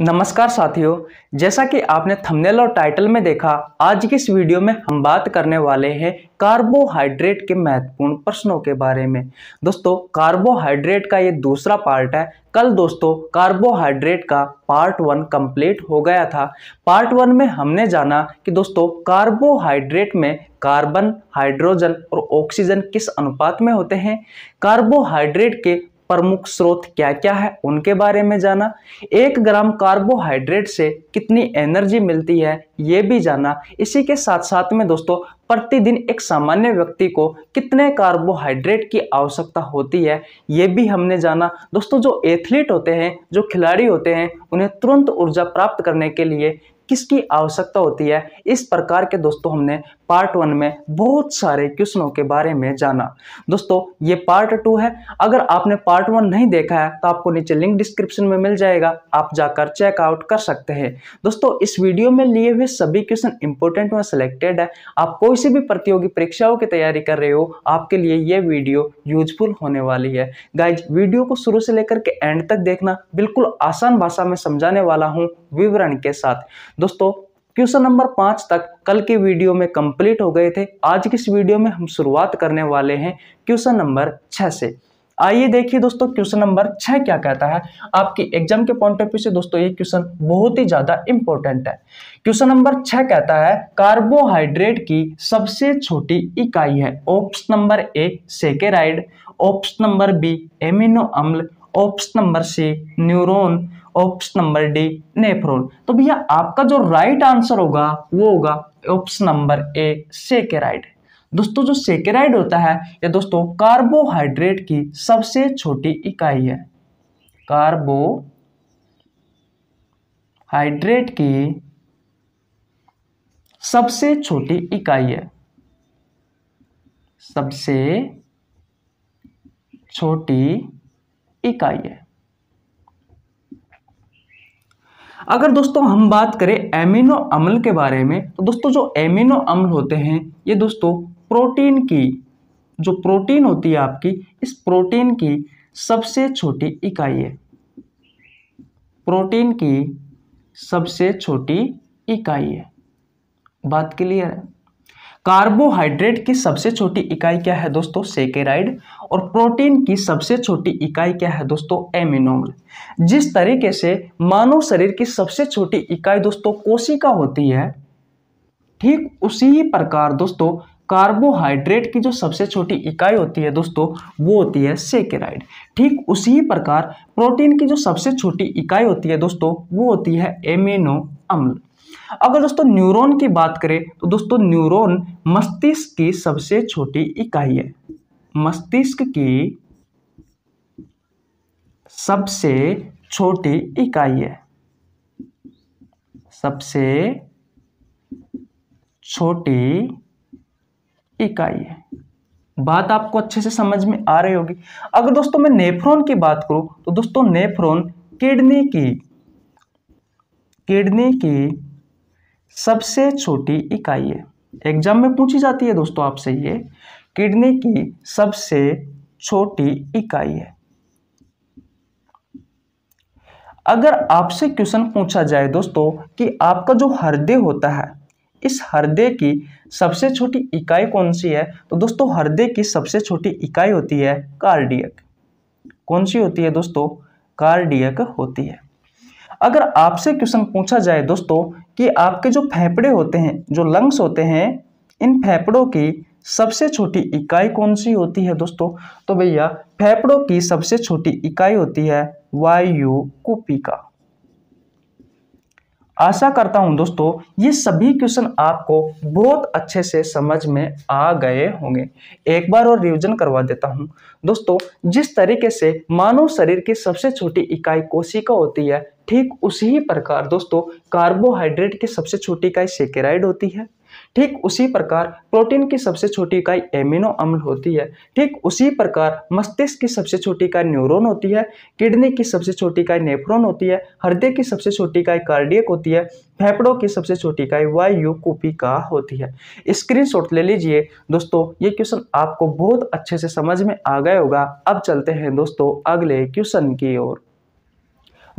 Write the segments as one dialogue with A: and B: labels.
A: नमस्कार साथियों जैसा कि आपने थंबनेल और टाइटल में देखा आज की इस वीडियो में हम बात करने वाले हैं कार्बोहाइड्रेट के महत्वपूर्ण प्रश्नों के बारे में दोस्तों कार्बोहाइड्रेट का ये दूसरा पार्ट है कल दोस्तों कार्बोहाइड्रेट का पार्ट वन कंप्लीट हो गया था पार्ट वन में हमने जाना कि दोस्तों कार्बोहाइड्रेट में कार्बन हाइड्रोजन और ऑक्सीजन किस अनुपात में होते हैं कार्बोहाइड्रेट के प्रमुख स्रोत क्या क्या है उनके बारे में जाना एक ग्राम कार्बोहाइड्रेट से कितनी एनर्जी मिलती है ये भी जाना इसी के साथ साथ में दोस्तों प्रतिदिन एक सामान्य व्यक्ति को कितने कार्बोहाइड्रेट की आवश्यकता होती है ये भी हमने जाना दोस्तों जो एथलीट होते हैं जो खिलाड़ी होते हैं उन्हें तुरंत ऊर्जा प्राप्त करने के लिए किसकी आवश्यकता होती है इस प्रकार के दोस्तों हमने पार्ट वन में बहुत सारे क्वेश्चनों के बारे में जाना दोस्तों ये पार्ट टू है अगर आपने पार्ट वन नहीं देखा है तो आपको नीचे लिंक डिस्क्रिप्शन में मिल जाएगा आप जाकर चेकआउट कर सकते हैं दोस्तों इस वीडियो में लिए हुए सभी क्वेश्चन इंपोर्टेंट में सिलेक्टेड है आप कोई सी भी प्रतियोगी परीक्षाओं की तैयारी कर रहे हो आपके लिए ये वीडियो यूजफुल होने वाली है गाइज वीडियो को शुरू से लेकर के एंड तक देखना बिल्कुल आसान भाषा में समझाने वाला हूँ विवरण के साथ दोस्तों क्वेश्चन नंबर पांच तक कल के वीडियो में कंप्लीट हो गए थे आज की इस वीडियो में हम शुरुआत करने वाले हैं क्वेश्चन नंबर छह से आइए देखिए दोस्तों क्वेश्चन नंबर छह क्या कहता है आपकी एग्जाम के पॉइंट ऑफ व्यू से दोस्तों ये क्वेश्चन बहुत ही ज़्यादा इंपॉर्टेंट है क्वेश्चन नंबर छह कहता है कार्बोहाइड्रेट की सबसे छोटी इकाई है option number A saccharide option number B amino अम्ल option number C neuron option number D nephron तो भैया आपका जो राइट आंसर होगा वो होगा ऑप्शन नंबर ए सेकेराइड दोस्तों जो सेकेराइड होता है या दोस्तों कार्बोहाइड्रेट की सबसे छोटी इकाई है कार्बोहाइड्रेट की सबसे छोटी इकाई है सबसे छोटी इकाई है अगर दोस्तों हम बात करें एमिनो अम्ल के बारे में तो दोस्तों जो एमिनो अम्ल होते हैं ये दोस्तों प्रोटीन की जो प्रोटीन होती है आपकी इस प्रोटीन की सबसे छोटी इकाई है प्रोटीन की सबसे छोटी इकाई है बात क्लियर है कार्बोहाइड्रेट की सबसे छोटी इकाई क्या है दोस्तों सेकेराइड और प्रोटीन की सबसे छोटी इकाई क्या है दोस्तों एमिनोमल जिस तरीके से मानव शरीर की सबसे छोटी इकाई दोस्तों कोशिका होती है ठीक उसी ही प्रकार दोस्तों कार्बोहाइड्रेट की जो सबसे छोटी इकाई होती है दोस्तों वो होती है सेकेराइड ठीक उसी ही प्रकार प्रोटीन की जो सबसे छोटी इकाई होती है दोस्तों वो होती है एमिनो अम्ल अगर दोस्तों न्यूरॉन की बात करें तो दोस्तों न्यूरॉन मस्तिष्क की सबसे छोटी इकाई है मस्तिष्क की सबसे छोटी इकाई है सबसे छोटी इकाई है बात आपको अच्छे से समझ में आ रही होगी अगर दोस्तों मैं नेफ्रॉन की बात करूं तो दोस्तों नेफ्रॉन किडनी की किडनी की सबसे छोटी इकाई है एग्जाम में पूछी जाती है दोस्तों आपसे ये किडनी की सबसे छोटी इकाई है अगर आपसे क्वेश्चन पूछा जाए दोस्तों कि आपका जो हृदय होता है इस हृदय की सबसे छोटी इकाई कौन सी है तो दोस्तों हृदय की सबसे छोटी इकाई होती है कार्डियक कौन सी होती है दोस्तों कार्डियक होती है अगर आपसे क्वेश्चन पूछा जाए दोस्तों कि आपके जो फेफड़े होते हैं जो लंग्स होते हैं इन फेफड़ों की सबसे छोटी इकाई कौन सी होती है दोस्तों तो भैया फेफड़ों की सबसे छोटी इकाई होती है वायु कुपिका आशा करता हूं दोस्तों ये सभी क्वेश्चन आपको बहुत अच्छे से समझ में आ गए होंगे एक बार और रिवीजन करवा देता हूं दोस्तों जिस तरीके से मानव शरीर की सबसे छोटी इकाई कोशिका होती है ठीक उसी प्रकार दोस्तों कार्बोहाइड्रेट की सबसे छोटी इकाई सेकेराइड होती है ठीक उसी प्रकार प्रोटीन की सबसे छोटी इकाई एमिनो अम्ल होती है ठीक उसी प्रकार मस्तिष्क की सबसे छोटी इकाई न्यूरोन होती है किडनी की सबसे छोटी इकाई नेफ्रोन होती है हृदय की सबसे छोटी इकाई कार्डियक होती है फेफड़ों की सबसे छोटी इकाई वायु कुपिका होती है स्क्रीन ले लीजिए दोस्तों ये क्वेश्चन आपको बहुत अच्छे से समझ में आ गया होगा अब चलते हैं दोस्तों अगले क्वेश्चन की ओर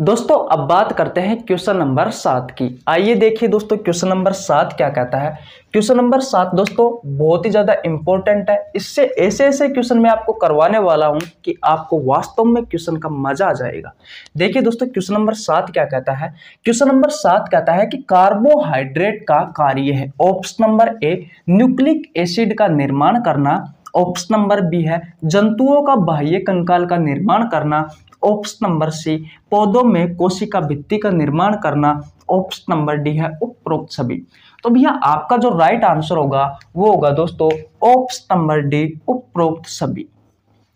A: दोस्तों अब बात करते हैं क्वेश्चन नंबर सात की आइए देखिए दोस्तों क्वेश्चन नंबर सात क्या कहता है क्वेश्चन नंबर सात दोस्तों बहुत ही ज़्यादा इंपॉर्टेंट है इससे ऐसे ऐसे क्वेश्चन मैं आपको करवाने वाला हूँ कि आपको वास्तव में क्वेश्चन का मजा आ जाएगा देखिए दोस्तों क्वेश्चन नंबर सात क्या कहता है क्वेश्चन नंबर सात कहता है कि कार्बोहाइड्रेट का कार्य है option number A nucleic acid का निर्माण करना ऑप्शन नंबर बी है जंतुओं का बाह्य कंकाल का निर्माण करना ऑप्शन नंबर सी पौधों में कोशिका भित्ति का निर्माण करना ऑप्शन नंबर डी है उपरोक्त सभी तो भैया आपका जो राइट आंसर होगा वो होगा दोस्तों ऑप्शन नंबर डी उपरोक्त सभी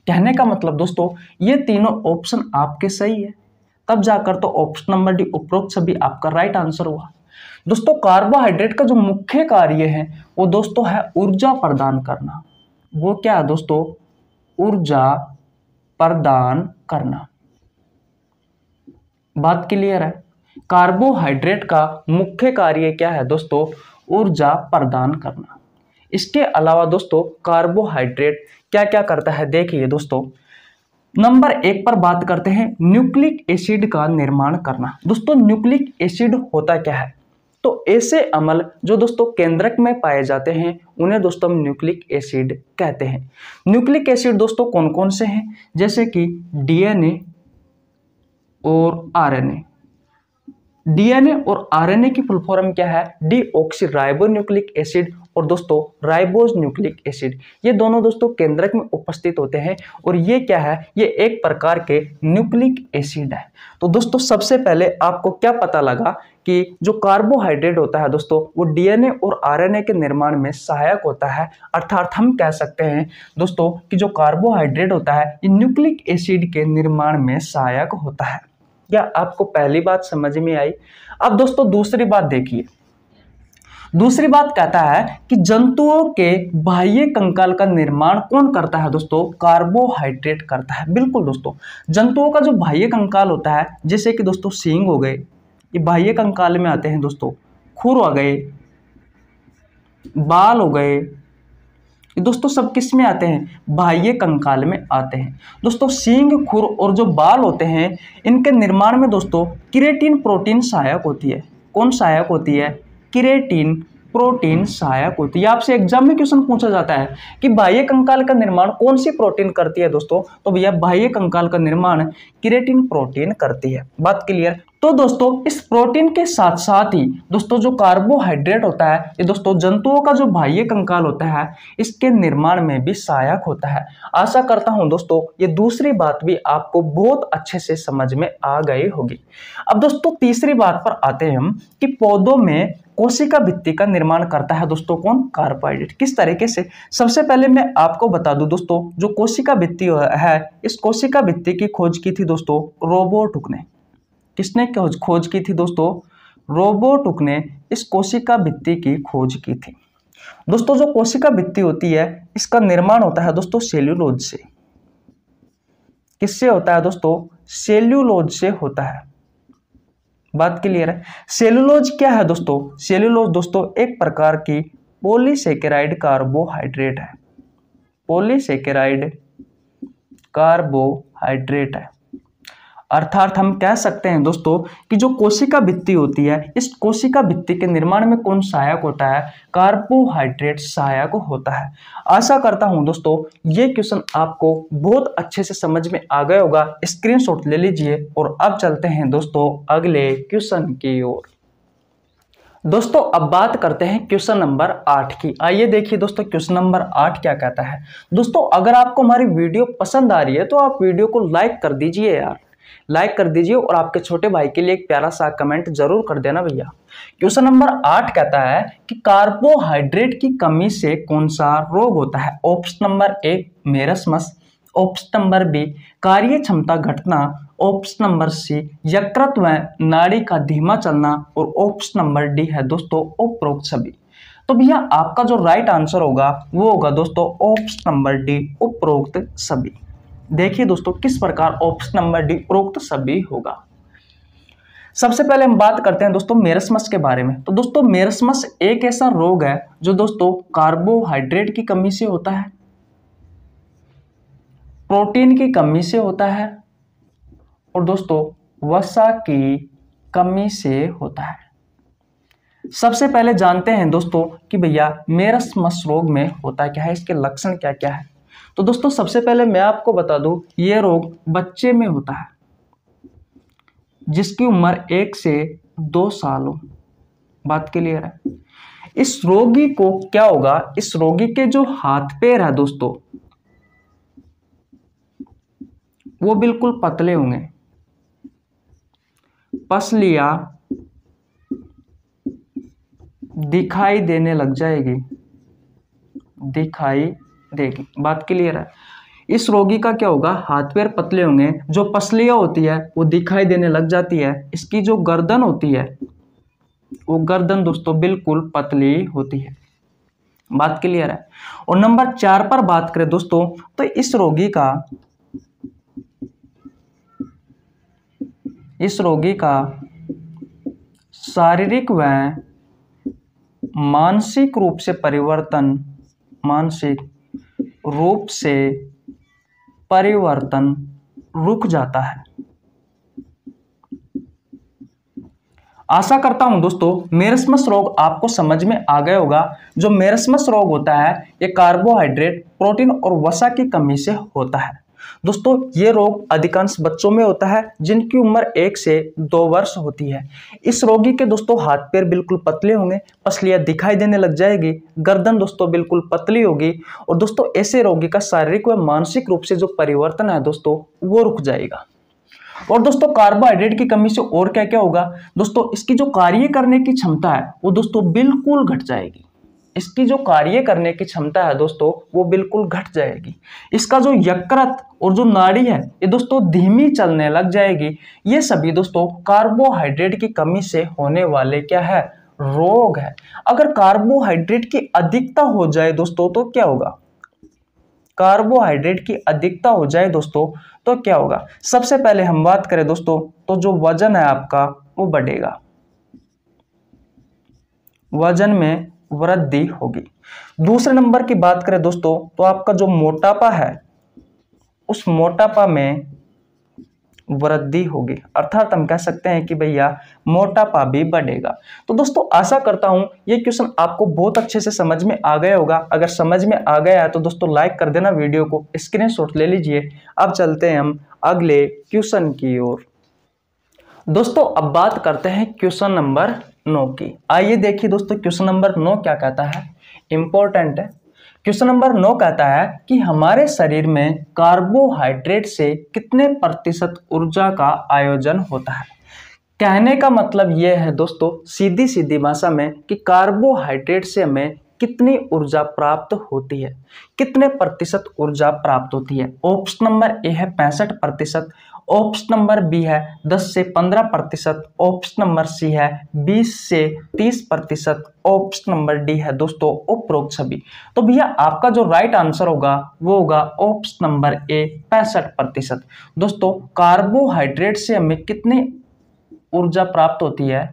A: कहने का मतलब दोस्तों ये तीनों ऑप्शन आपके सही है तब जाकर तो ऑप्शन नंबर डी उपरोक्त सभी आपका राइट आंसर हुआ दोस्तों कार्बोहाइड्रेट का जो मुख्य कार्य है वो दोस्तों है ऊर्जा प्रदान करना वो क्या है दोस्तों ऊर्जा प्रदान करना बात क्लियर है कार्बोहाइड्रेट का मुख्य कार्य क्या है दोस्तों ऊर्जा प्रदान करना इसके अलावा दोस्तों कार्बोहाइड्रेट क्या क्या करता है देखिए दोस्तों नंबर एक पर बात करते हैं न्यूक्लिक एसिड का निर्माण करना दोस्तों न्यूक्लिक एसिड होता क्या है तो ऐसे अमल जो दोस्तों केंद्रक में पाए जाते हैं उन्हें दोस्तों हम न्यूक्लिक एसिड कहते हैं न्यूक्लिक एसिड दोस्तों कौन कौन से हैं जैसे कि डीएनए और आरएनए डीएनए और आरएनए की फुल फॉर्म क्या है राइबो न्यूक्लिक एसिड और दोस्तों राइबोज न्यूक्लिक एसिड ये दोनों दोस्तों केंद्रक में उपस्थित होते हैं और ये क्या है ये एक प्रकार के न्यूक्लिक एसिड है तो दोस्तों सबसे पहले आपको क्या पता लगा कि जो कार्बोहाइड्रेट होता है दोस्तों वो डीएनए और आरएनए के निर्माण में सहायक होता है अर्थात हम कह सकते हैं दोस्तों कि जो कार्बोहाइड्रेट होता है ये न्यूक्लिक एसिड के निर्माण में सहायक होता है क्या आपको पहली बात समझ में आई अब दोस्तों दूसरी बात देखिए दूसरी बात कहता है कि जंतुओं के बाह्य कंकाल का निर्माण कौन करता है दोस्तों कार्बोहाइड्रेट करता है बिल्कुल दोस्तों जंतुओं का जो बाह्य कंकाल होता है जैसे कि दोस्तों सींग हो गए ये बाह्य कंकाल में आते हैं दोस्तों खुर हो गए बाल हो गए दोस्तों सब किस में आते हैं बाह्य कंकाल में आते हैं दोस्तों सींग खुर और जो बाल होते हैं इनके निर्माण में दोस्तों किरेटिन प्रोटीन सहायक होती है कौन सहायक होती है किरेटिन प्रोटीन सहायक होती है आपसे एग्जाम में क्वेश्चन पूछा जाता है कि बाह्य कंकाल का निर्माण कौन सी प्रोटीन करती है दोस्तों तो भैया बाह्य कंकाल का निर्माण किरेटिन प्रोटीन करती है बात क्लियर तो दोस्तों इस प्रोटीन के साथ साथ ही दोस्तों जो कार्बोहाइड्रेट होता है ये दोस्तों जंतुओं का जो बाह्य कंकाल होता है इसके निर्माण में भी सहायक होता है आशा करता हूं दोस्तों ये दूसरी बात भी आपको बहुत अच्छे से समझ में आ गई होगी अब दोस्तों तीसरी बात पर आते हैं हम कि पौधों में कोशिका भित्ति का निर्माण करता है दोस्तों कौन कार्बोहाइड्रेट किस तरीके से सबसे पहले मैं आपको बता दूं दोस्तों जो कोशिका भित्ति है इस कोशिका भित्ति की खोज की थी दोस्तों रोबोटुक ने किसने खोज की थी दोस्तों रोबोटुक ने इस कोशिका भित्ति की खोज की थी दोस्तों जो कोशिका भित्ति होती है इसका निर्माण होता है दोस्तों सेल्यूलोज से किससे होता है दोस्तों सेल्यूलोज से होता है बात क्लियर है सेल्यूलोज क्या है दोस्तों सेल्यूलोज दोस्तों एक प्रकार की पोलीसेकेराइड कार्बोहाइड्रेट है पोलीसेकेराइड कार्बोहाइड्रेट है अर्थात हम कह सकते हैं दोस्तों कि जो कोशिका भित्ति होती है इस कोशिका भित्ति के निर्माण में कौन सहायक होता है कार्बोहाइड्रेट सहायक होता है आशा करता हूं दोस्तों ये क्वेश्चन आपको बहुत अच्छे से समझ में आ गया होगा स्क्रीनशॉट ले लीजिए और अब चलते हैं दोस्तों अगले क्वेश्चन की ओर दोस्तों अब बात करते हैं क्वेश्चन नंबर आठ की आइए देखिए दोस्तों क्वेश्चन नंबर आठ क्या कहता है दोस्तों अगर आपको हमारी वीडियो पसंद आ रही है तो आप वीडियो को लाइक कर दीजिए यार लाइक कर दीजिए और आपके छोटे भाई के लिए एक प्यारा सा कमेंट जरूर कर देना भैया क्वेश्चन नंबर आठ कहता है कि कार्बोहाइड्रेट की कमी से कौन सा रोग होता है option number A marasmus option number B कार्य क्षमता घटना ऑप्शन नंबर सी यकृत व नाड़ी का धीमा चलना और ऑप्शन नंबर डी है दोस्तों उपरोक्त सभी तो भैया आपका जो राइट आंसर होगा वो होगा दोस्तों ऑप्शन नंबर डी उपरोक्त सभी देखिए दोस्तों किस प्रकार ऑप्शन नंबर डी प्रोक्त सभी होगा सबसे पहले हम बात करते हैं दोस्तों मेरसमस के बारे में तो दोस्तों मेरसमस एक ऐसा रोग है जो दोस्तों कार्बोहाइड्रेट की कमी से होता है प्रोटीन की कमी से होता है और दोस्तों वसा की कमी से होता है सबसे पहले जानते हैं दोस्तों कि भैया मेरसमस रोग में होता क्या है इसके लक्षण क्या क्या है तो दोस्तों सबसे पहले मैं आपको बता दूं ये रोग बच्चे में होता है जिसकी उम्र एक से दो साल हो बात क्लियर है इस रोगी को क्या होगा इस रोगी के जो हाथ पैर है दोस्तों वो बिल्कुल पतले होंगे पसलिया दिखाई देने लग जाएगी दिखाई देगी बात क्लियर है इस रोगी का क्या होगा हाथ पैर पतले होंगे जो पसलियाँ होती है वो दिखाई देने लग जाती है इसकी जो गर्दन होती है वो गर्दन दोस्तों बिल्कुल पतली होती है बात क्लियर है और नंबर चार पर बात करें दोस्तों तो इस रोगी का इस रोगी का शारीरिक व मानसिक रूप से परिवर्तन मानसिक रूप से परिवर्तन रुक जाता है आशा करता हूं दोस्तों मेरसमस रोग आपको समझ में आ गया होगा जो मेरसमस रोग होता है ये कार्बोहाइड्रेट प्रोटीन और वसा की कमी से होता है दोस्तों ये रोग अधिकांश बच्चों में होता है जिनकी उम्र एक से दो वर्ष होती है इस रोगी के दोस्तों हाथ पैर बिल्कुल पतले होंगे पसलियाँ दिखाई देने लग जाएगी गर्दन दोस्तों बिल्कुल पतली होगी और दोस्तों ऐसे रोगी का शारीरिक व मानसिक रूप से जो परिवर्तन है दोस्तों वो रुक जाएगा और दोस्तों कार्बोहाइड्रेट की कमी से और क्या क्या होगा दोस्तों इसकी जो कार्य करने की क्षमता है वो दोस्तों बिल्कुल घट जाएगी इसकी जो कार्य करने की क्षमता है दोस्तों वो बिल्कुल घट जाएगी इसका जो यकृत और जो नाड़ी है ये दोस्तों धीमी चलने लग जाएगी ये सभी दोस्तों कार्बोहाइड्रेट की कमी से होने वाले क्या है रोग है अगर कार्बोहाइड्रेट की अधिकता हो जाए दोस्तों तो क्या होगा कार्बोहाइड्रेट की अधिकता हो जाए दोस्तों तो क्या होगा सबसे पहले हम बात करें दोस्तों तो जो वजन है आपका वो बढ़ेगा वजन में वृद्धि होगी दूसरे नंबर की बात करें दोस्तों तो आपका जो मोटापा है उस मोटापा में वृद्धि होगी अर्थात हम कह सकते हैं कि भैया मोटापा भी बढ़ेगा तो दोस्तों आशा करता हूं ये क्वेश्चन आपको बहुत अच्छे से समझ में आ गया होगा अगर समझ में आ गया है तो दोस्तों लाइक कर देना वीडियो को स्क्रीनशॉट ले लीजिए अब चलते हैं हम अगले क्वेश्चन की ओर दोस्तों अब बात करते हैं क्वेश्चन नंबर नौ की आइए देखिए दोस्तों क्वेश्चन नंबर नौ क्या कहता है इंपॉर्टेंट है क्वेश्चन नंबर नौ कहता है कि हमारे शरीर में कार्बोहाइड्रेट से कितने प्रतिशत ऊर्जा का आयोजन होता है कहने का मतलब ये है दोस्तों सीधी सीधी भाषा में कि कार्बोहाइड्रेट से हमें कितनी ऊर्जा प्राप्त होती है कितने प्रतिशत ऊर्जा प्राप्त होती है ऑप्शन नंबर ए है पैंसठ प्रतिशत ऑप्शन नंबर बी है 10 से 15 प्रतिशत ऑप्शन नंबर सी है 20 से 30 प्रतिशत ऑप्शन नंबर डी है दोस्तों उपरोक्त सभी तो भैया आपका जो राइट आंसर होगा वो होगा ऑप्शन नंबर ए पैंसठ प्रतिशत दोस्तों कार्बोहाइड्रेट से हमें कितनी ऊर्जा प्राप्त होती है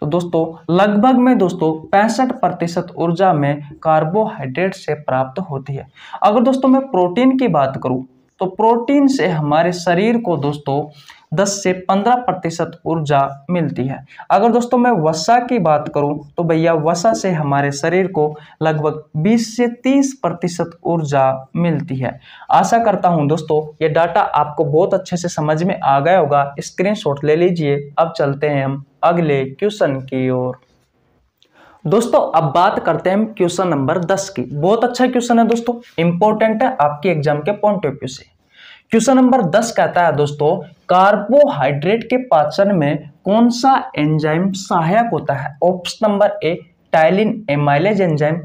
A: तो दोस्तों लगभग में दोस्तों पैंसठ प्रतिशत ऊर्जा में कार्बोहाइड्रेट से प्राप्त होती है अगर दोस्तों मैं प्रोटीन की बात करूं तो प्रोटीन से हमारे शरीर को दोस्तों 10 से 15 प्रतिशत ऊर्जा मिलती है अगर दोस्तों मैं वसा की बात करूं तो भैया वसा से हमारे शरीर को लगभग 20 से 30 प्रतिशत ऊर्जा मिलती है आशा करता हूं दोस्तों ये डाटा आपको बहुत अच्छे से समझ में आ गया होगा स्क्रीनशॉट ले लीजिए अब चलते हैं हम अगले क्वेश्चन की ओर दोस्तों अब बात करते हैं क्वेश्चन नंबर दस की बहुत अच्छा क्वेश्चन है दोस्तों इंपॉर्टेंट है आपके एग्जाम के पॉइंट ऑफ व्यू से क्वेश्चन नंबर दस कहता है दोस्तों कार्बोहाइड्रेट के पाचन में कौन सा एंजाइम सहायक होता है option number A ptyalin amylase enzyme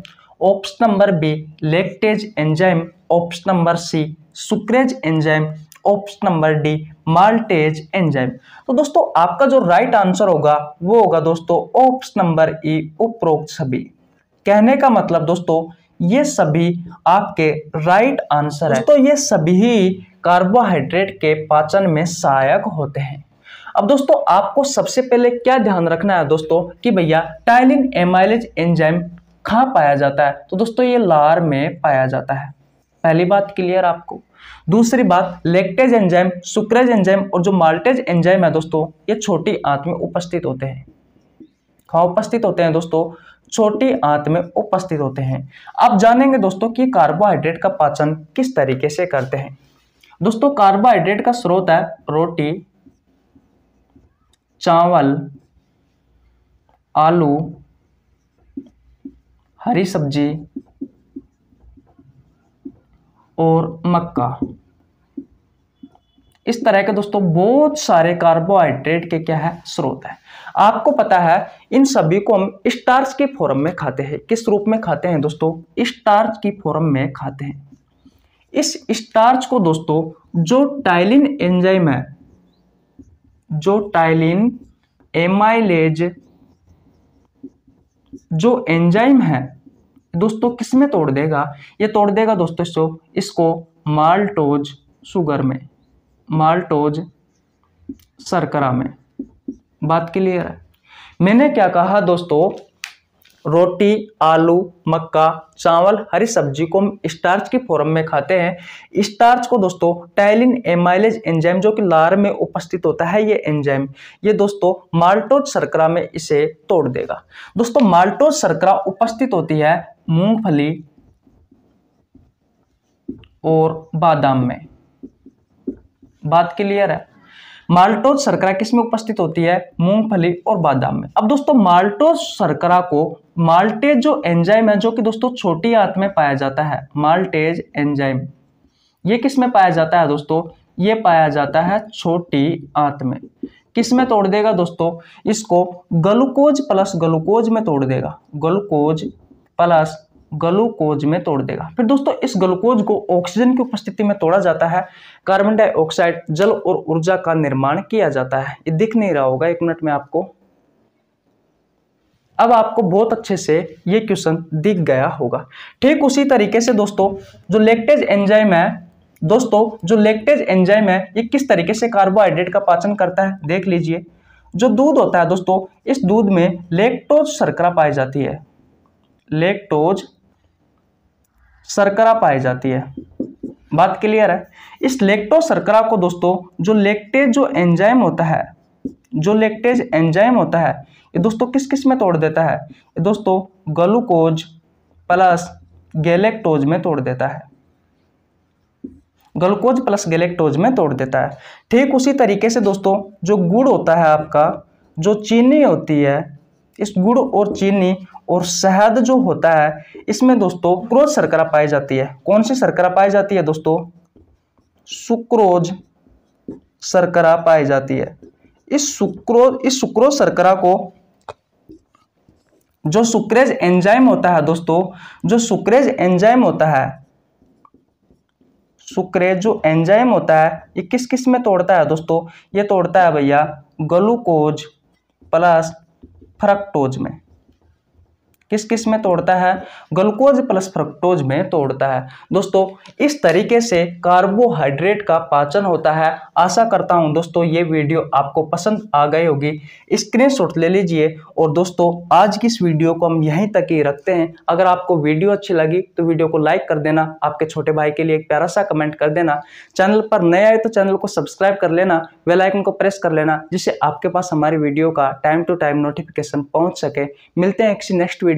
A: option number B lactase enzyme option number C sucrase enzyme option number D maltase enzyme तो दोस्तों आपका जो राइट आंसर होगा वो होगा दोस्तों ऑप्शन नंबर ई उपरोक्त सभी कहने का मतलब दोस्तों ये सभी आपके राइट आंसर है तो ये सभी कार्बोहाइड्रेट के पाचन में सहायक होते हैं अब दोस्तों आपको सबसे पहले क्या ध्यान रखना है दोस्तों कि भैया टाइलिन एमाइलेज एंजाइम कहाँ पाया जाता है तो दोस्तों ये लार में पाया जाता है पहली बात क्लियर आपको दूसरी बात लेक्टेज एंजाइम सुक्रेज एंजाइम और जो माल्टेज एंजाइम है दोस्तों ये छोटी आंत में उपस्थित होते हैं कहा उपस्थित होते हैं दोस्तों छोटी आंत में उपस्थित होते हैं आप जानेंगे दोस्तों कि कार्बोहाइड्रेट का पाचन किस तरीके से करते हैं दोस्तों कार्बोहाइड्रेट का स्रोत है रोटी चावल आलू हरी सब्जी और मक्का इस तरह के दोस्तों बहुत सारे कार्बोहाइड्रेट के क्या है स्रोत है आपको पता है इन सभी को हम स्टार्च के फॉर्म में खाते हैं किस रूप में खाते हैं दोस्तों स्टार्च की फॉर्म में खाते हैं इस स्टार्च को दोस्तों जो टाइलिन एंजाइम है जो टाइलिन एमाइलेज जो एंजाइम है दोस्तों किस में तोड़ देगा ये तोड़ देगा दोस्तों इसको इसको माल्टोज शुगर में माल्टोज शर्करा में बात क्लियर है मैंने क्या कहा दोस्तों रोटी आलू मक्का चावल हरी सब्जी को हम स्टार्च की फॉर्म में खाते हैं स्टार्च को दोस्तों टाइलिन एमाइलेज एंजाइम जो कि लार में उपस्थित होता है ये एंजाइम ये दोस्तों माल्टोज सर्करा में इसे तोड़ देगा दोस्तों माल्टोज सर्करा उपस्थित होती है मूंगफली और बादाम में बात क्लियर है माल्टोज शर्करा किसमें उपस्थित होती है मूंगफली और बादाम में अब दोस्तों माल्टोज शर्करा को माल्टेज जो एंजाइम है जो कि दोस्तों छोटी आंत में पाया जाता है माल्टेज एंजाइम ये किस में पाया जाता है दोस्तों ये पाया जाता है छोटी आंत में किस में तोड़ देगा दोस्तों इसको ग्लूकोज प्लस ग्लूकोज में तोड़ देगा ग्लूकोज प्लस ग्लूकोज में तोड़ देगा फिर दोस्तों इस ग्लूकोज को ऑक्सीजन की उपस्थिति में तोड़ा जाता है कार्बन डाइऑक्साइड जल और ऊर्जा का निर्माण किया जाता है ये दिख नहीं रहा होगा एक मिनट में आपको अब आपको बहुत अच्छे से ये क्वेश्चन दिख गया होगा ठीक उसी तरीके से दोस्तों जो लेक्टेज एंजाइम है दोस्तों जो लेक्टेज एंजाइम है ये किस तरीके से कार्बोहाइड्रेट का पाचन करता है देख लीजिए जो दूध होता है दोस्तों इस दूध में लेक्टोज शर्करा पाई जाती है लेक्टोज शर्करा पाई जाती है बात क्लियर है इस लेक्टो शर्करा को दोस्तों जो लेक्टेज जो एंजाइम होता है जो लेक्टेज एंजाइम होता है ये दोस्तों किस किस में तोड़ देता है ये दोस्तों ग्लूकोज प्लस गैलेक्टोज में तोड़ देता है ग्लूकोज प्लस गैलेक्टोज में तोड़ देता है ठीक उसी तरीके से दोस्तों जो गुड़ होता है आपका जो चीनी होती है इस गुड़ और चीनी और शहद जो होता है इसमें दोस्तों क्रोज सरकरा पाई जाती है कौन सी सरकरा पाई जाती है दोस्तों सुक्रोज सरकरा पाई जाती है इस सुक्रोज इस सुक्रोज सरकरा को जो सुक्रेज एंजाइम होता है दोस्तों जो सुक्रेज एंजाइम होता है सुक्रेज जो एंजाइम होता है ये किस किस में तोड़ता है दोस्तों ये तोड़ता है भैया ग्लूकोज प्लस फ्रक्टोज में किस किस में तोड़ता है ग्लूकोज प्लस फ्रक्टोज में तोड़ता है दोस्तों इस तरीके से कार्बोहाइड्रेट का पाचन होता है आशा करता हूं दोस्तों ये वीडियो आपको पसंद आ गई होगी स्क्रीन ले लीजिए और दोस्तों आज की इस वीडियो को हम यहीं तक ही रखते हैं अगर आपको वीडियो अच्छी लगी तो वीडियो को लाइक कर देना आपके छोटे भाई के लिए एक प्यारा सा कमेंट कर देना चैनल पर नए आए तो चैनल को सब्सक्राइब कर लेना वेलाइकन आइकन को प्रेस कर लेना जिससे आपके पास हमारी वीडियो का टाइम टू टाइम नोटिफिकेशन पहुंच सके मिलते हैं किसी नेक्स्ट वीडियो